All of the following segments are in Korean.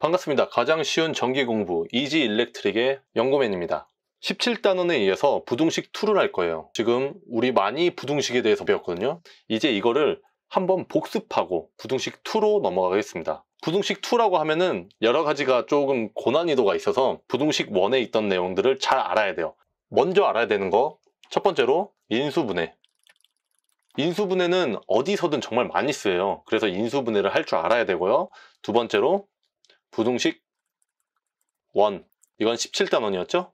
반갑습니다. 가장 쉬운 전기 공부 이지 일렉트릭의 연고맨입니다. 17단원에 이어서 부등식 2를 할 거예요. 지금 우리 많이 부등식에 대해서 배웠거든요. 이제 이거를 한번 복습하고 부등식 2로 넘어가겠습니다. 부등식 2라고 하면은 여러 가지가 조금 고난이도가 있어서 부등식 1에 있던 내용들을 잘 알아야 돼요. 먼저 알아야 되는 거 첫 번째로 인수분해 인수분해는 어디서든 정말 많이 쓰여요. 그래서 인수분해를 할 줄 알아야 되고요. 두 번째로 부등식 1 이건 17단원이었죠?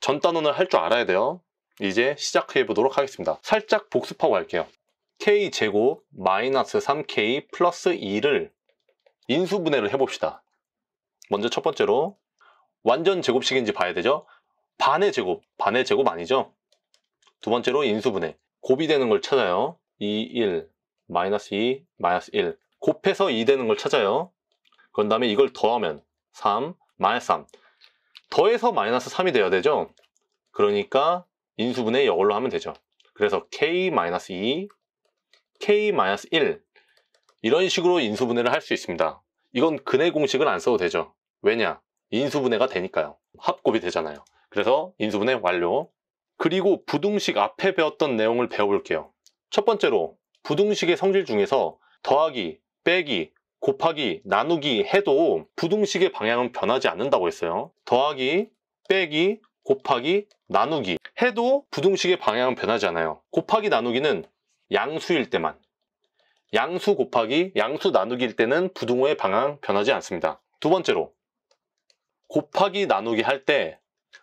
전 단원을 할 줄 알아야 돼요. 이제 시작해 보도록 하겠습니다. 살짝 복습하고 갈게요. k제곱 마이너스 3k 플러스 2를 인수분해를 해봅시다. 먼저 첫 번째로 완전 제곱식인지 봐야 되죠? 반의 제곱, 반의 제곱 아니죠? 두 번째로 인수분해, 곱이 되는 걸 찾아요. 2, 1, 마이너스 2, 마이너스 1 곱해서 2 되는 걸 찾아요. 그런 다음에 이걸 더하면 3, 마이너스 3. 더해서 마이너스 3이 돼야 되죠. 그러니까 인수분해 이걸로 하면 되죠. 그래서 k-2, k-1 이런 식으로 인수분해를 할 수 있습니다. 이건 근해 공식은 안 써도 되죠. 왜냐? 인수분해가 되니까요. 합곱이 되잖아요. 그래서 인수분해 완료. 그리고 부등식 앞에 배웠던 내용을 배워볼게요. 첫 번째로 부등식의 성질 중에서 더하기, 빼기, 곱하기, 나누기 해도 부등식의 방향은 변하지 않는다고 했어요. 더하기, 빼기, 곱하기, 나누기 해도 부등식의 방향은 변하지 않아요. 곱하기, 나누기는 양수일 때만 양수 곱하기, 양수 나누기일 때는 부등호의 방향 변하지 않습니다. 두 번째로 곱하기, 나누기 할 때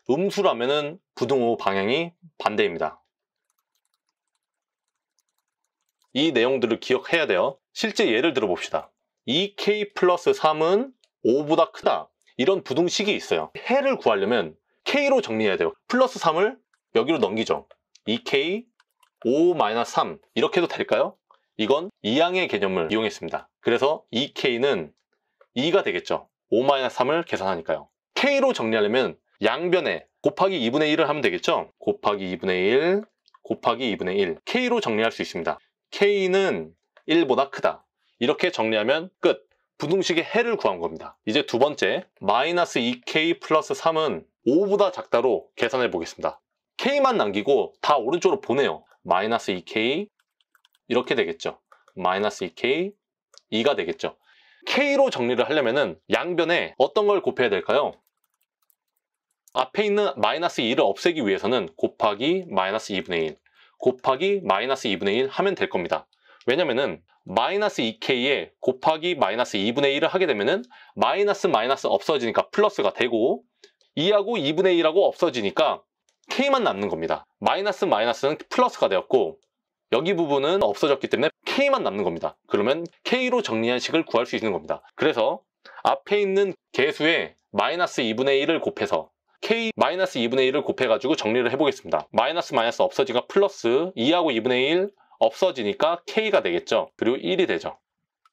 음수라면은 부등호 방향이 반대입니다. 이 내용들을 기억해야 돼요. 실제 예를 들어봅시다. 2k 플러스 3은 5보다 크다 이런 부등식이 있어요 해를 구하려면 k로 정리해야 돼요 플러스 3을 여기로 넘기죠 2k 5 3 이렇게 해도 될까요? 이건 이항의 개념을 이용했습니다 그래서 2k는 2가 되겠죠 5 3을 계산하니까요 k로 정리하려면 양변에 곱하기 2분의 1을 하면 되겠죠 곱하기 2분의 1 곱하기 2분의 1 k로 정리할 수 있습니다 k는 1보다 크다 이렇게 정리하면 끝. 부등식의 해를 구한 겁니다. 이제 두 번째, 마이너스 2k 플러스 3은 5보다 작다로 계산해 보겠습니다. k만 남기고 다 오른쪽으로 보내요. 마이너스 2k 이렇게 되겠죠. 마이너스 2k 2가 되겠죠. k로 정리를 하려면 양변에 어떤 걸 곱해야 될까요? 앞에 있는 마이너스 2를 없애기 위해서는 곱하기 마이너스 2분의 1 곱하기 마이너스 2분의 1 하면 될 겁니다. 왜냐면은 마이너스 2k에 곱하기 마이너스 2분의 1을 하게 되면은 마이너스 마이너스 없어지니까 플러스가 되고 2하고 2분의 1하고 없어지니까 k만 남는 겁니다. 마이너스 마이너스는 플러스가 되었고 여기 부분은 없어졌기 때문에 k만 남는 겁니다. 그러면 k로 정리한 식을 구할 수 있는 겁니다. 그래서 앞에 있는 개수에 마이너스 2분의 1을 곱해서 k 마이너스 2분의 1을 곱해가지고 정리를 해보겠습니다. 마이너스 마이너스 없어지가 플러스 2하고 2분의 1 없어지니까 K가 되겠죠. 그리고 1이 되죠.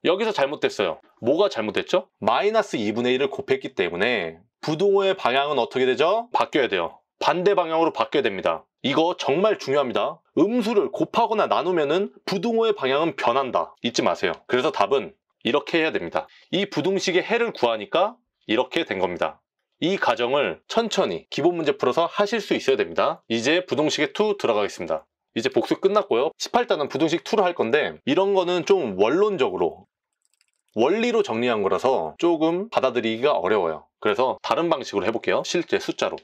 여기서 잘못됐어요. 뭐가 잘못됐죠? 마이너스 2분의 1을 곱했기 때문에 부동호의 방향은 어떻게 되죠? 바뀌어야 돼요. 반대 방향으로 바뀌어야 됩니다. 이거 정말 중요합니다. 음수를 곱하거나 나누면 은부동호의 방향은 변한다. 잊지 마세요. 그래서 답은 이렇게 해야 됩니다. 이부동식의 해를 구하니까 이렇게 된 겁니다. 이 과정을 천천히 기본 문제 풀어서 하실 수 있어야 됩니다. 이제 부동식의2 들어가겠습니다. 이제 복수 끝났고요. 18단은 부등식 2를 할 건데 이런 거는 좀 원론적으로 원리로 정리한 거라서 조금 받아들이기가 어려워요. 그래서 다른 방식으로 해볼게요. 실제 숫자로.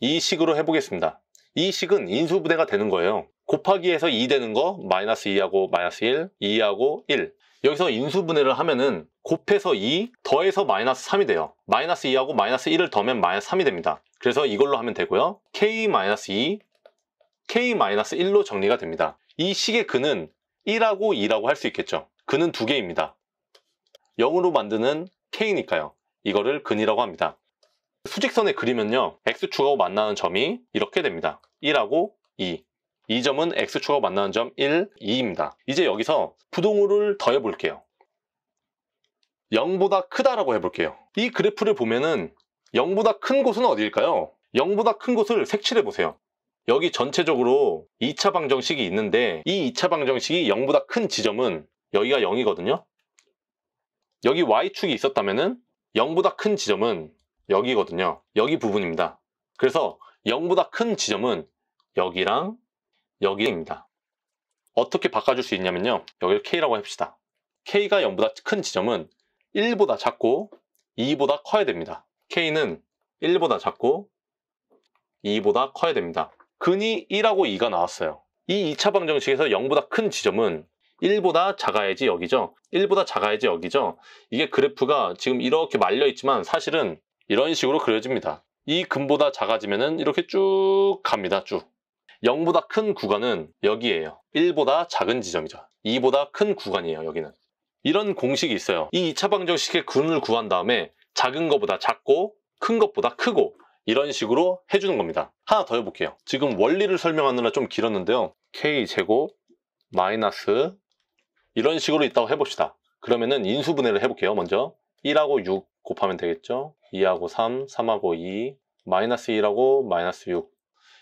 이 식으로 해보겠습니다. 이 식은 인수분해가 되는 거예요. 곱하기에서 2 되는 거 마이너스 2하고 마이너스 1, 2하고 1 여기서 인수분해를 하면은 곱해서 2, 더해서 마이너스 3이 돼요. 마이너스 2하고 마이너스 1을 더하면 마이너스 3이 됩니다. 그래서 이걸로 하면 되고요. k-2 k-1로 정리가 됩니다. 이 식의 근은 1하고 2라고 할 수 있겠죠. 근은 두 개입니다. 0으로 만드는 k니까요. 이거를 근이라고 합니다. 수직선에 그리면요. x축하고 만나는 점이 이렇게 됩니다. 1하고 2. 이 점은 x축하고 만나는 점 1, 2입니다. 이제 여기서 부동호를 더해 볼게요. 0보다 크다라고 해볼게요. 이 그래프를 보면은 0보다 큰 곳은 어디일까요? 0보다 큰 곳을 색칠해 보세요. 여기 전체적으로 2차 방정식이 있는데 이 2차 방정식이 0보다 큰 지점은 여기가 0이거든요. 여기 y축이 있었다면 은 0보다 큰 지점은 여기거든요. 여기 부분입니다. 그래서 0보다 큰 지점은 여기랑 여기입니다. 어떻게 바꿔줄 수 있냐면요. 여기를 k라고 합시다. k가 0보다 큰 지점은 1보다 작고 2보다 커야 됩니다. k는 1보다 작고 2보다 커야 됩니다. 근이 1하고 2가 나왔어요. 이 2차 방정식에서 0보다 큰 지점은 1보다 작아야지 여기죠. 1보다 작아야지 여기죠. 이게 그래프가 지금 이렇게 말려 있지만 사실은 이런 식으로 그려집니다. 이 근보다 작아지면은 이렇게 쭉 갑니다. 쭉. 0보다 큰 구간은 여기에요. 1보다 작은 지점이죠. 2보다 큰 구간이에요. 여기는. 이런 공식이 있어요. 이 2차 방정식의 근을 구한 다음에 작은 것보다 작고 큰 것보다 크고 이런 식으로 해주는 겁니다. 하나 더 해볼게요. 지금 원리를 설명하느라 좀 길었는데요. k제곱 마이너스 이런 식으로 있다고 해봅시다. 그러면은 인수분해를 해볼게요. 먼저 1하고 6 곱하면 되겠죠. 2하고 3, 3하고 2, 마이너스 1하고 마이너스 6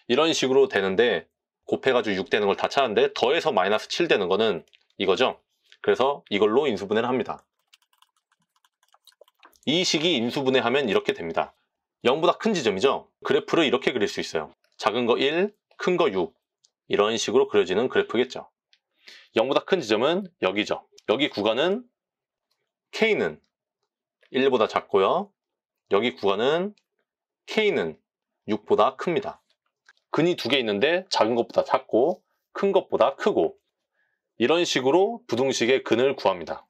이런 식으로 되는데 곱해가지고 6 되는 걸 다 찾는데 더해서 마이너스 7 되는 거는 이거죠. 그래서 이걸로 인수분해를 합니다. 이 식이 인수분해하면 이렇게 됩니다. 0보다 큰 지점이죠. 그래프를 이렇게 그릴 수 있어요. 작은 거 1, 큰 거 6. 이런 식으로 그려지는 그래프겠죠. 0보다 큰 지점은 여기죠. 여기 구간은 K는 1보다 작고요. 여기 구간은 K는 6보다 큽니다. 근이 두 개 있는데 작은 것보다 작고 큰 것보다 크고 이런 식으로 부등식의 근을 구합니다.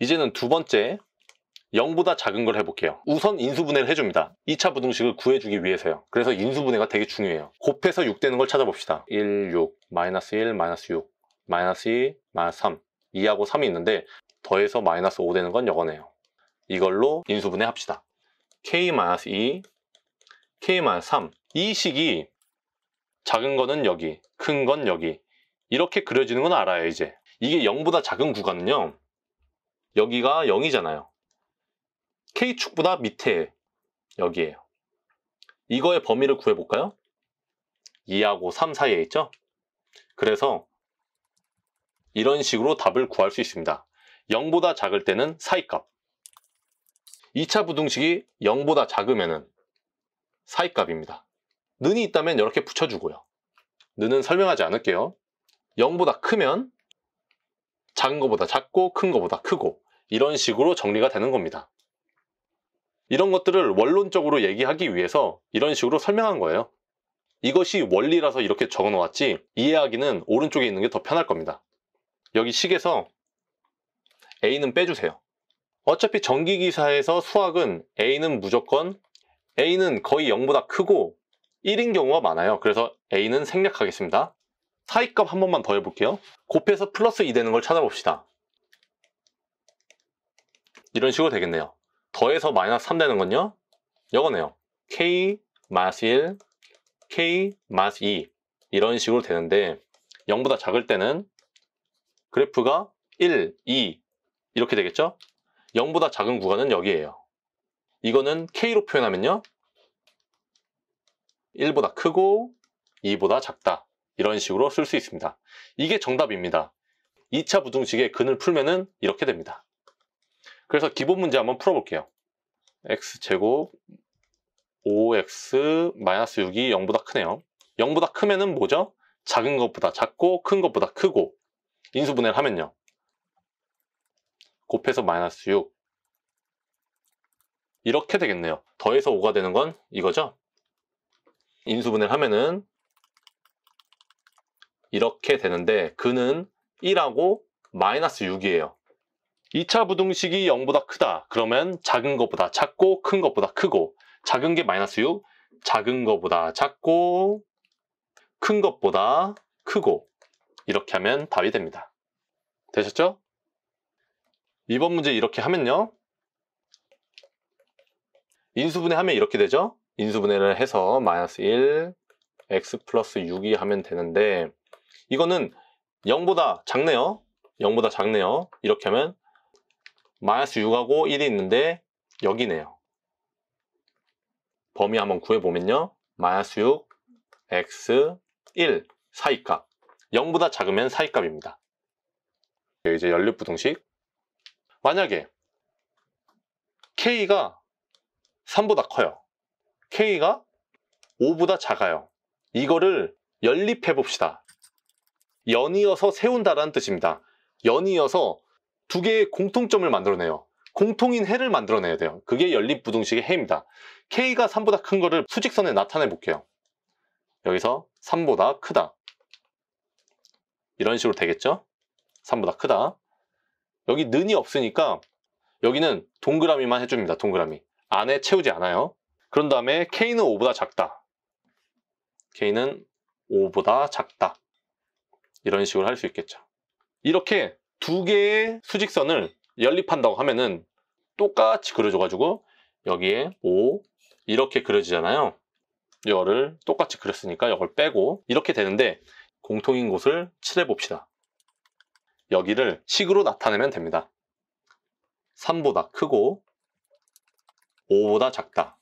이제는 두 번째 0보다 작은 걸 해볼게요 우선 인수분해를 해줍니다 2차 부등식을 구해주기 위해서요 그래서 인수분해가 되게 중요해요 곱해서 6 되는 걸 찾아봅시다 1, 6, 마이너스 1, 마이너스 6, 마이너스 2, 마이너스 3 2하고 3이 있는데 더해서 마이너스 5 되는 건여거네요 이걸로 인수분해 합시다 k-2, k-3 이 식이 작은 거는 여기, 큰 건 여기 이렇게 그려지는 건 알아요 이제 이게 0보다 작은 구간은요 여기가 0이잖아요. K축보다 밑에 여기에요. 이거의 범위를 구해볼까요? 2하고 3 사이에 있죠? 그래서 이런 식으로 답을 구할 수 있습니다. 0보다 작을 때는 사이값 2차 부등식이 0보다 작으면 은 사이값입니다. 는이 있다면 이렇게 붙여주고요. 는은 설명하지 않을게요. 0보다 크면 작은 것보다 작고 큰 것보다 크고 이런 식으로 정리가 되는 겁니다. 이런 것들을 원론적으로 얘기하기 위해서 이런 식으로 설명한 거예요. 이것이 원리라서 이렇게 적어 놓았지 이해하기는 오른쪽에 있는 게 더 편할 겁니다. 여기 식에서 A는 빼주세요. 어차피 전기기사에서 수학은 A는 무조건 A는 거의 0보다 크고 1인 경우가 많아요. 그래서 A는 생략하겠습니다. 사이값 한 번만 더 해볼게요. 곱해서 플러스 2 되는 걸 찾아봅시다. 이런 식으로 되겠네요. 더해서 마이너스 3 되는 건요. 이거네요. k 마이스 1, k 마이스2 이런 식으로 되는데 0보다 작을 때는 그래프가 1, 2 이렇게 되겠죠? 0보다 작은 구간은 여기에요. 이거는 k로 표현하면요. 1보다 크고 2보다 작다. 이런 식으로 쓸 수 있습니다. 이게 정답입니다. 2차 부등식의 근을 풀면은 이렇게 됩니다. 그래서 기본 문제 한번 풀어볼게요. x제곱 5x-6이 0보다 크네요. 0보다 크면은 뭐죠? 작은 것보다 작고 큰 것보다 크고 인수분해를 하면요. 곱해서 마이너스 6 이렇게 되겠네요. 더해서 5가 되는 건 이거죠? 인수분해를 하면은 이렇게 되는데 그는 1하고 마이너스 6이에요. 2차 부등식이 0보다 크다. 그러면 작은 것보다 작고 큰 것보다 크고 작은 게 마이너스 6, 작은 것보다 작고 큰 것보다 크고 이렇게 하면 답이 됩니다. 되셨죠? 이번 문제 이렇게 하면요. 인수분해 하면 이렇게 되죠? 인수분해를 해서 마이너스 1, x 플러스 6이 하면 되는데 이거는 0보다 작네요. 0보다 작네요. 이렇게 하면 마이너스 6하고 1이 있는데 여기네요. 범위 한번 구해보면요. 마이너스 6, x, 1 사이값. 0보다 작으면 사이값입니다. 네, 이제 연립부등식. 만약에 k가 3보다 커요. k가 5보다 작아요. 이거를 연립해 봅시다. 연이어서 세운다라는 뜻입니다. 연이어서 두 개의 공통점을 만들어내요. 공통인 해를 만들어내야 돼요. 그게 연립부등식의 해입니다. K가 3보다 큰 거를 수직선에 나타내 볼게요. 여기서 3보다 크다. 이런 식으로 되겠죠? 3보다 크다. 여기 는이 없으니까 여기는 동그라미만 해줍니다. 동그라미. 안에 채우지 않아요. 그런 다음에 K는 5보다 작다. K는 5보다 작다. 이런 식으로 할 수 있겠죠. 이렇게 두 개의 수직선을 연립한다고 하면은 똑같이 그려줘가지고 여기에 5 이렇게 그려지잖아요. 이거를 똑같이 그렸으니까 이걸 빼고 이렇게 되는데 공통인 곳을 칠해봅시다. 여기를 식으로 나타내면 됩니다. 3보다 크고 5보다 작다.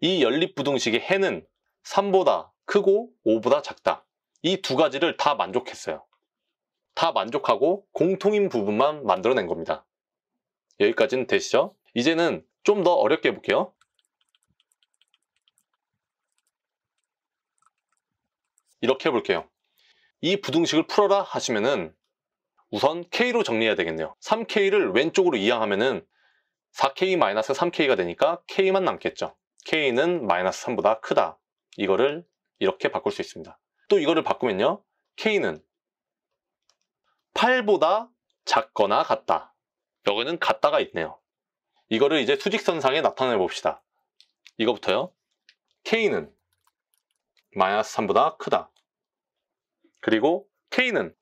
이 연립부등식의 해는 3보다 크고 5보다 작다. 이두 가지를 다 만족했어요. 다 만족하고 공통인 부분만 만들어낸 겁니다. 여기까지는 되시죠? 이제는 좀 더 어렵게 해볼게요. 이렇게 해볼게요. 이 부등식을 풀어라 하시면은 우선 K로 정리해야 되겠네요. 3K를 왼쪽으로 이항하면은 4K-3K가 되니까 K만 남겠죠. K는 마이너스 3보다 크다. 이거를 이렇게 바꿀 수 있습니다. 또 이거를 바꾸면요. K는 8보다 작거나 같다. 여기는 같다가 있네요. 이거를 이제 수직선상에 나타내 봅시다. 이거부터요. K는 마이너스 3보다 크다. 그리고 K는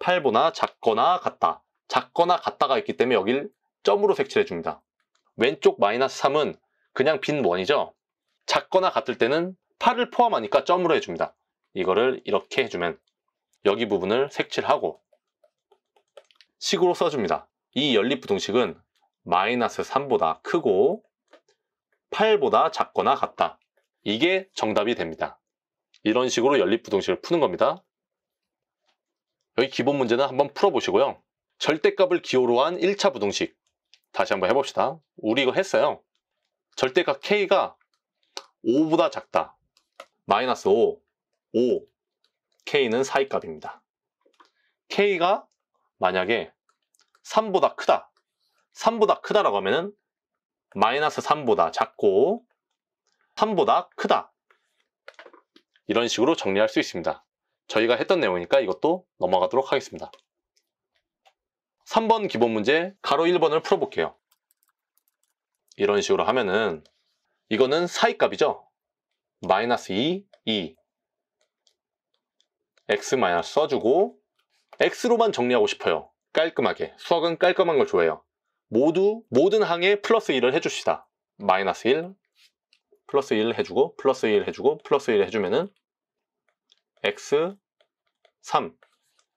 8보다 작거나 같다. 작거나 같다가 있기 때문에 여길 점으로 색칠해 줍니다. 왼쪽 마이너스 3은 그냥 빈 원이죠. 작거나 같을 때는 8을 포함하니까 점으로 해줍니다. 이거를 이렇게 해주면 여기 부분을 색칠하고 식으로 써줍니다. 이 연립부등식은 마이너스 3보다 크고 8보다 작거나 같다. 이게 정답이 됩니다. 이런 식으로 연립부등식을 푸는 겁니다. 여기 기본 문제는 한번 풀어보시고요. 절대값을 기호로 한 1차 부등식 다시 한번 해봅시다. 우리 이거 했어요. 절대값 k가 5보다 작다. 마이너스 5 5, k는 사이값입니다. k가 만약에 3보다 크다, 3보다 크다라고 하면은 마이너스 3보다 작고 3보다 크다 이런 식으로 정리할 수 있습니다. 저희가 했던 내용이니까 이것도 넘어가도록 하겠습니다. 3번 기본 문제 가로 1번을 풀어볼게요. 이런 식으로 하면은 이거는 사이값이죠. 마이너스 2, 2 x 마이너스 써주고 x로만 정리하고 싶어요. 깔끔하게. 수학은 깔끔한 걸 좋아해요. 모두 모든 항에 플러스 1을 해줍시다. 마이너스 1, 플러스 1 해주고 플러스 1 해주고 플러스 1 해주면은 x 3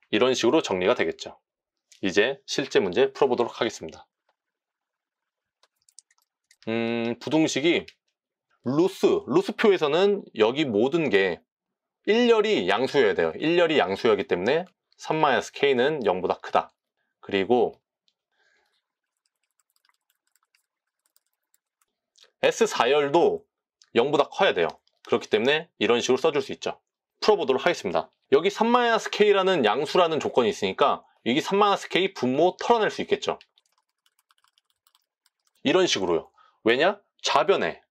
이런 식으로 정리가 되겠죠. 이제 실제 문제 풀어보도록 하겠습니다. 음, 부등식이 루스, 루스표에서는 여기 모든 게 1열이 양수여야 돼요. 1열이 양수여기 때문에 3-k는 0보다 크다. 그리고 S4열도 0보다 커야 돼요. 그렇기 때문에 이런 식으로 써줄 수 있죠. 풀어보도록 하겠습니다. 여기 3-k라는 양수라는 조건이 있으니까 여기 3-k 분모 털어낼 수 있겠죠. 이런 식으로요. 왜냐? 좌변에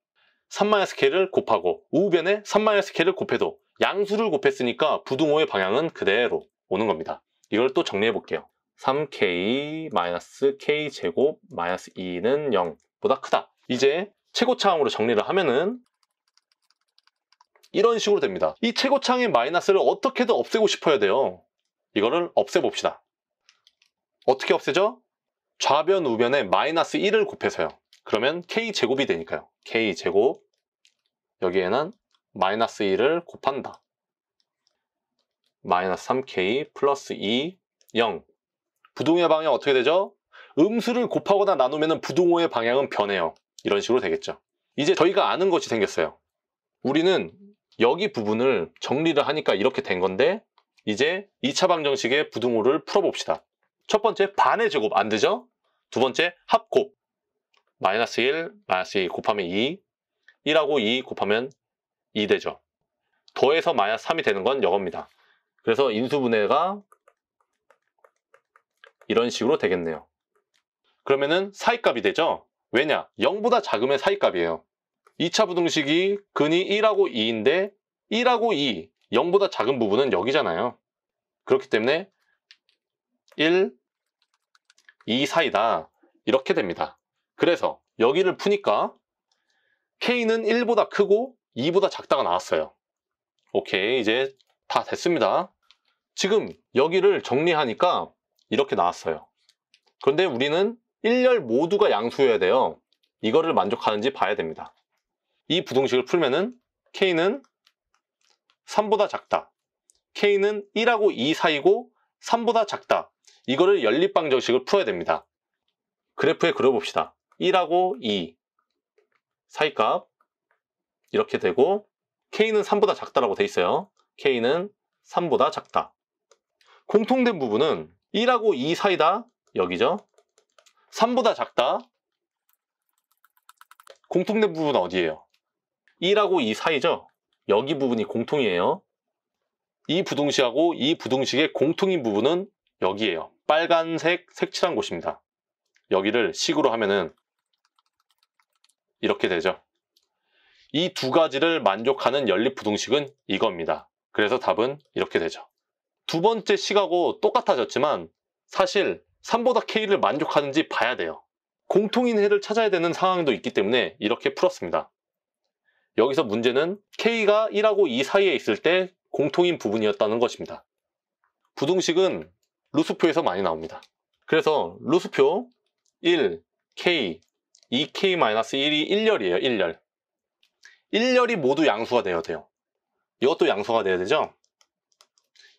3-k를 곱하고 우변에 3-k를 곱해도 양수를 곱했으니까 부등호의 방향은 그대로 오는 겁니다. 이걸 또 정리해 볼게요. 3k k 제곱 마이너스 2는 0보다 크다. 이제 최고차항으로 정리를 하면은 이런 식으로 됩니다. 이 최고차항의 마이너스를 어떻게든 없애고 싶어야 돼요. 이거를 없애봅시다. 어떻게 없애죠? 좌변 우변에 마이너스 1을 곱해서요. 그러면 k제곱이 되니까요. k제곱 여기에는 마이너스 2를 곱한다. 마이너스 3k 플러스 2, 0. 부동의 방향 어떻게 되죠? 음수를 곱하거나 나누면 부동호의 방향은 변해요. 이런 식으로 되겠죠. 이제 저희가 아는 것이 생겼어요. 우리는 여기 부분을 정리를 하니까 이렇게 된 건데 이제 2차 방정식의 부등호를 풀어봅시다. 첫 번째 반의 제곱 안 되죠? 두 번째 합곱 마이너스 1, 마이너스 2 곱하면 2 1하고 2 곱하면 2되죠. 더해서 마이너스 3이 되는 건 이겁니다. 그래서 인수분해가 이런 식으로 되겠네요. 그러면은 사이값이 되죠? 왜냐? 0보다 작으면 사이값이에요. 2차 부등식이 근이 1하고 2인데 1하고 2, 0보다 작은 부분은 여기잖아요. 그렇기 때문에 1, 2 사이다. 이렇게 됩니다. 그래서 여기를 푸니까 k는 1보다 크고 2보다 작다가 나왔어요. 오케이 이제 다 됐습니다. 지금 여기를 정리하니까 이렇게 나왔어요. 그런데 우리는 1열 모두가 양수여야 돼요. 이거를 만족하는지 봐야 됩니다. 이 부등식을 풀면은 k는 3보다 작다. k는 1하고 2 사이고 3보다 작다. 이거를 연립방정식을 풀어야 됩니다. 그래프에 그려봅시다. 1하고 2 사이값 이렇게 되고 k는 3보다 작다라고 돼 있어요. k는 3보다 작다. 공통된 부분은 1하고 2 e 사이다 여기죠. 3보다 작다. 공통된 부분은 어디예요? 1하고 2 e 사이죠. 여기 부분이 공통이에요. 이부동식하고이부동식의 e 공통인 부분은 여기예요. 빨간색 색칠한 곳입니다. 여기를 식으로 하면은 이렇게 되죠. 이두 가지를 만족하는 연립부등식은 이겁니다. 그래서 답은 이렇게 되죠. 두 번째 식하고 똑같아졌지만 사실 3보다 K를 만족하는지 봐야 돼요. 공통인 해를 찾아야 되는 상황도 있기 때문에 이렇게 풀었습니다. 여기서 문제는 K가 1하고 2 사이에 있을 때 공통인 부분이었다는 것입니다. 부등식은 루수표에서 많이 나옵니다. 그래서 루수표 1, K, 2K-1이 1열이에요. 1열. 1열이 모두 양수가 돼야 돼요. 이것도 양수가 돼야 되죠?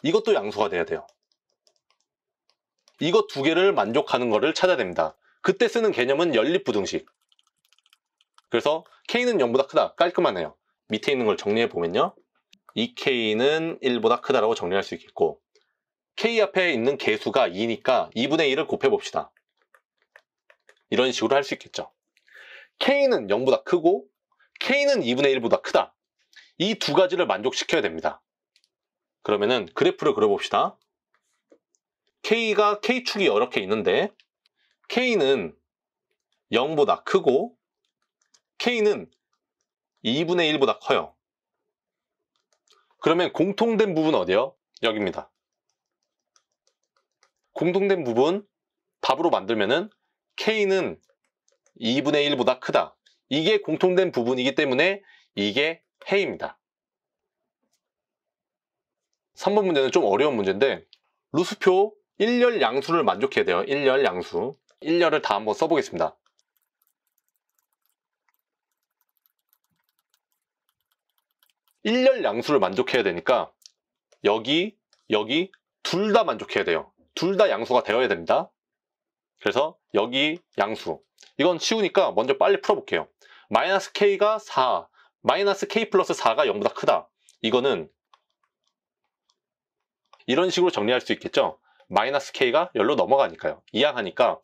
이것도 양수가 돼야 돼요. 이것 두 개를 만족하는 것을 찾아야 됩니다. 그때 쓰는 개념은 연립부등식. 그래서 k는 0보다 크다. 깔끔하네요. 밑에 있는 걸 정리해보면요. 이 k 는 1보다 크다라고 정리할 수 있겠고 k 앞에 있는 개수가 2니까 2분의 1을 곱해봅시다. 이런 식으로 할 수 있겠죠. k는 0보다 크고 k는 2분의 1보다 크다. 이 두 가지를 만족시켜야 됩니다. 그러면은 그래프를 그려봅시다. k가 k축이 이렇게 있는데 k는 0보다 크고 k는 2분의 1보다 커요. 그러면 공통된 부분 어디요? 여기입니다. 공통된 부분 답으로 만들면은 k는 2분의 1보다 크다. 이게 공통된 부분이기 때문에 이게 해입니다. 3번 문제는 좀 어려운 문제인데 루스표 1열 양수를 만족해야 돼요. 1열 양수. 1열을 다 한번 써보겠습니다. 1열 양수를 만족해야 되니까 여기, 여기 둘 다 만족해야 돼요. 둘 다 양수가 되어야 됩니다. 그래서 여기 양수. 이건 쉬우니까 먼저 빨리 풀어볼게요. 마이너스 k가 4, 마이너스 k 플러스 4가 0보다 크다. 이거는 이런 식으로 정리할 수 있겠죠. 마이너스 k가 열로 넘어가니까요. 이항하니까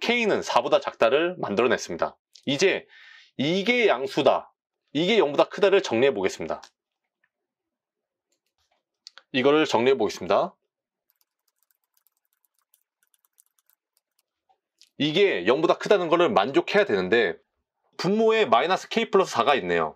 k는 4보다 작다를 만들어냈습니다. 이제 이게 양수다, 이게 0보다 크다를 정리해 보겠습니다. 이거를 정리해 보겠습니다. 이게 0보다 크다는 것을 만족해야 되는데 분모에 마이너스 k 플러스 4가 있네요.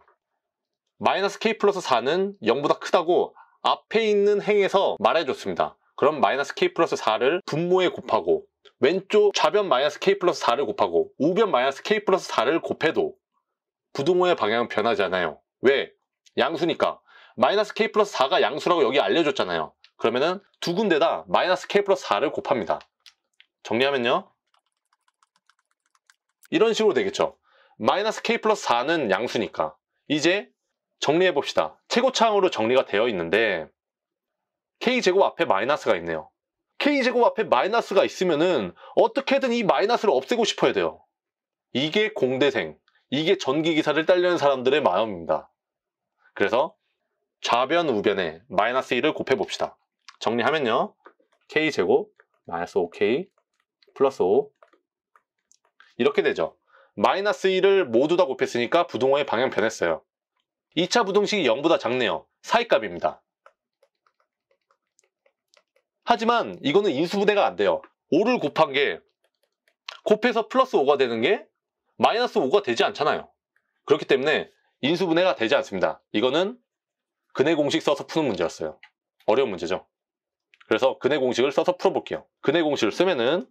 마이너스 k 플러스 4는 0보다 크다고 앞에 있는 행에서 말해줬습니다. 그럼 마이너스 k 플러스 4를 분모에 곱하고 왼쪽 좌변 마이너스 k 플러스 4를 곱하고 우변 마이너스 k 플러스 4를 곱해도 부등호의 방향은 변하지 않아요. 왜? 양수니까. 마이너스 k 플러스 4가 양수라고 여기 알려줬잖아요. 그러면은 두 군데다 마이너스 k 플러스 4를 곱합니다. 정리하면요. 이런 식으로 되겠죠. 마이너스 k 플러스 4는 양수니까 이제 정리해 봅시다. 최고차항으로 정리가 되어 있는데 k제곱 앞에 마이너스가 있네요. k제곱 앞에 마이너스가 있으면은 어떻게든 이 마이너스를 없애고 싶어야 돼요. 이게 공대생, 이게 전기기사를 딸려는 사람들의 마음입니다. 그래서 좌변 우변에 마이너스 1을 곱해봅시다. 정리하면요. k제곱 마이너스 5k 플러스 5 이렇게 되죠. 마이너스 1을 모두 다 곱했으니까 부동호의 방향 변했어요. 2차 부동식이 0보다 작네요. 사이값입니다. 하지만 이거는 인수분해가 안 돼요. 5를 곱한 게 곱해서 플러스 5가 되는 게 마이너스 5가 되지 않잖아요. 그렇기 때문에 인수분해가 되지 않습니다. 이거는 근해 공식 써서 푸는 문제였어요. 어려운 문제죠. 그래서 근해 공식을 써서 풀어볼게요. 근해 공식을 쓰면은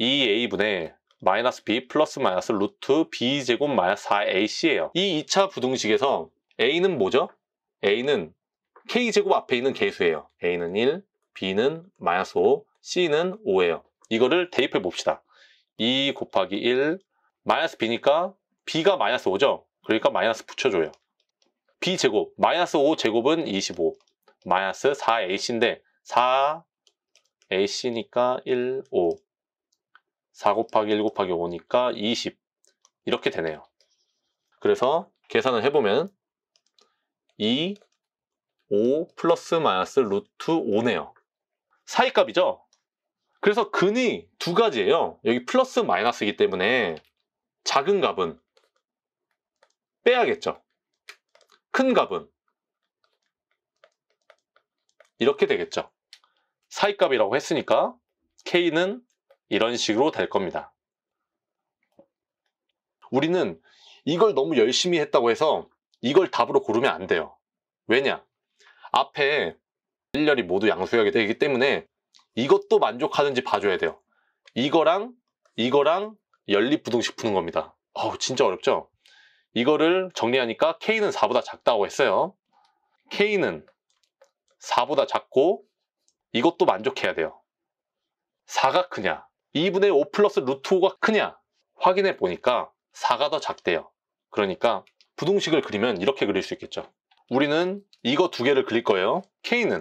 2a분의 마이너스 b 플러스 마이너스 루트 b제곱 마이너스 4ac예요. 이 2차 부등식에서 a는 뭐죠? a는 k제곱 앞에 있는 개수예요. a는 1, b는 마이너스 5, c는 5예요. 이거를 대입해 봅시다. 2 곱하기 1, 마이너스 b니까 b가 마이너스 5죠? 그러니까 마이너스 붙여줘요. b제곱, 마이너스 5제곱은 25, 마이너스 4ac인데 4ac니까 1, 5, 4 곱하기 1 곱하기 5니까 20 이렇게 되네요. 그래서 계산을 해보면 2, 5 플러스 마이너스 루트 5네요. 사이값이죠? 그래서 근이 두 가지예요. 여기 플러스 마이너스이기 때문에 작은 값은 빼야겠죠. 큰 값은 이렇게 되겠죠. 사이값이라고 했으니까 k는 이런 식으로 될 겁니다. 우리는 이걸 너무 열심히 했다고 해서 이걸 답으로 고르면 안 돼요. 왜냐? 앞에 일렬이 모두 양수역이 되기 때문에 이것도 만족하는지 봐줘야 돼요. 이거랑 이거랑 연립부등식 푸는 겁니다. 어우 진짜 어렵죠? 이거를 정리하니까 K는 4보다 작다고 했어요. K는 4보다 작고 이것도 만족해야 돼요. 4가 크냐 2분의 5 플러스 루트 5가 크냐? 확인해 보니까 4가 더 작대요. 그러니까 부동식을 그리면 이렇게 그릴 수 있겠죠. 우리는 이거 두 개를 그릴 거예요. k는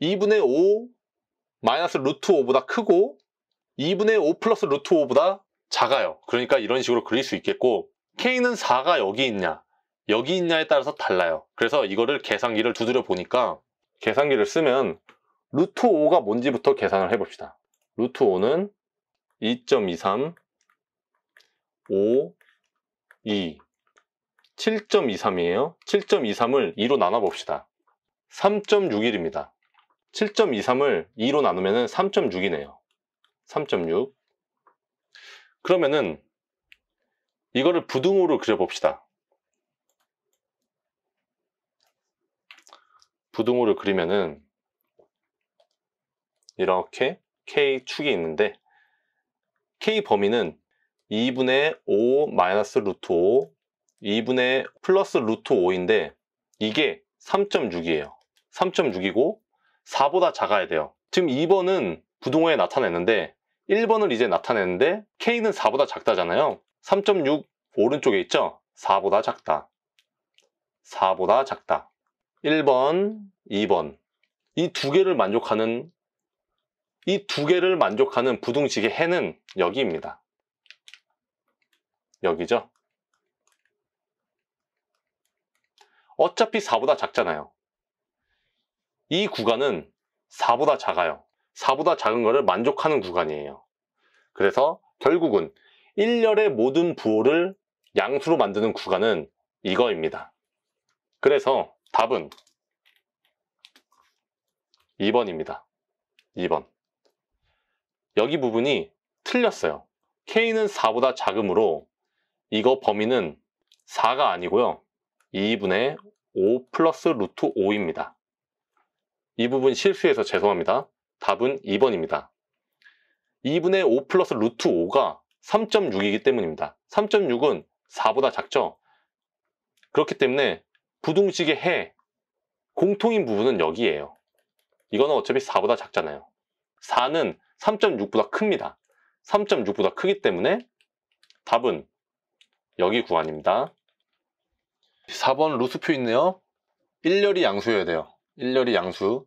2분의 5 마이너스 루트 5보다 크고 2분의 5 플러스 루트 5보다 작아요. 그러니까 이런 식으로 그릴 수 있겠고 k는 4가 여기 있냐 여기 있냐에 따라서 달라요. 그래서 이거를 계산기를 두드려 보니까 계산기를 쓰면 루트 5가 뭔지부터 계산을 해봅시다. 루트 5는 2.23 5 2 7.23이에요. 7.23을 2로 나눠봅시다. 3.61입니다. 7.23을 2로 나누면 3.6이네요. 3.6 그러면은 이거를 부등호로 그려봅시다. 부등호를 그리면은 이렇게 K축이 있는데 K 범위는 2분의 5 마이너스 루트 5 2분의 플러스 루트 5인데 이게 3.6이에요 3.6이고 4보다 작아야 돼요 지금 2번은 부동호에 나타냈는데 1번을 이제 나타내는데 K는 4보다 작다잖아요 3.6 오른쪽에 있죠 4보다 작다 4보다 작다 1번, 2번 이 두 개를 만족하는 이두 개를 만족하는 부등식의 해는 여기입니다. 여기죠. 어차피 4보다 작잖아요. 이 구간은 4보다 작아요. 4보다 작은 거를 만족하는 구간이에요. 그래서 결국은 1열의 모든 부호를 양수로 만드는 구간은 이거입니다. 그래서 답은 2번입니다. 2번. 여기 부분이 틀렸어요. K는 4보다 작음으로 이거 범위는 4가 아니고요. 2분의 5 플러스 루트 5입니다. 이 부분 실수해서 죄송합니다. 답은 2번입니다. 2분의 5 플러스 루트 5가 3.6이기 때문입니다. 3.6은 4보다 작죠? 그렇기 때문에 부등식의 해, 공통인 부분은 여기에요. 이거는 어차피 4보다 작잖아요. 4는 3.6보다 큽니다. 3.6보다 크기 때문에 답은 여기 구안입니다 4번 루스표 있네요. 1열이 양수여야 돼요. 1열이 양수.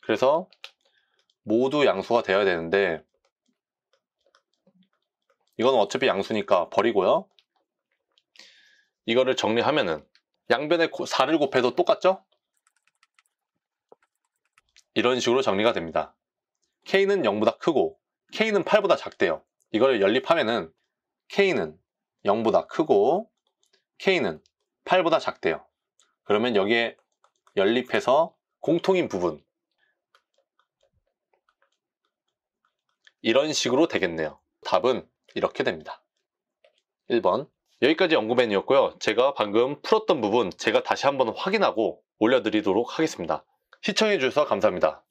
그래서 모두 양수가 되어야 되는데 이건 어차피 양수니까 버리고요. 이거를 정리하면은 양변에 4를 곱해도 똑같죠? 이런 식으로 정리가 됩니다. k는 0보다 크고 k는 8보다 작대요. 이걸 연립하면은 k는 0보다 크고 k는 8보다 작대요. 그러면 여기에 연립해서 공통인 부분 이런 식으로 되겠네요. 답은 이렇게 됩니다. 1번 여기까지 연구맨이었고요. 제가 방금 풀었던 부분 제가 다시 한번 확인하고 올려드리도록 하겠습니다. 시청해주셔서 감사합니다.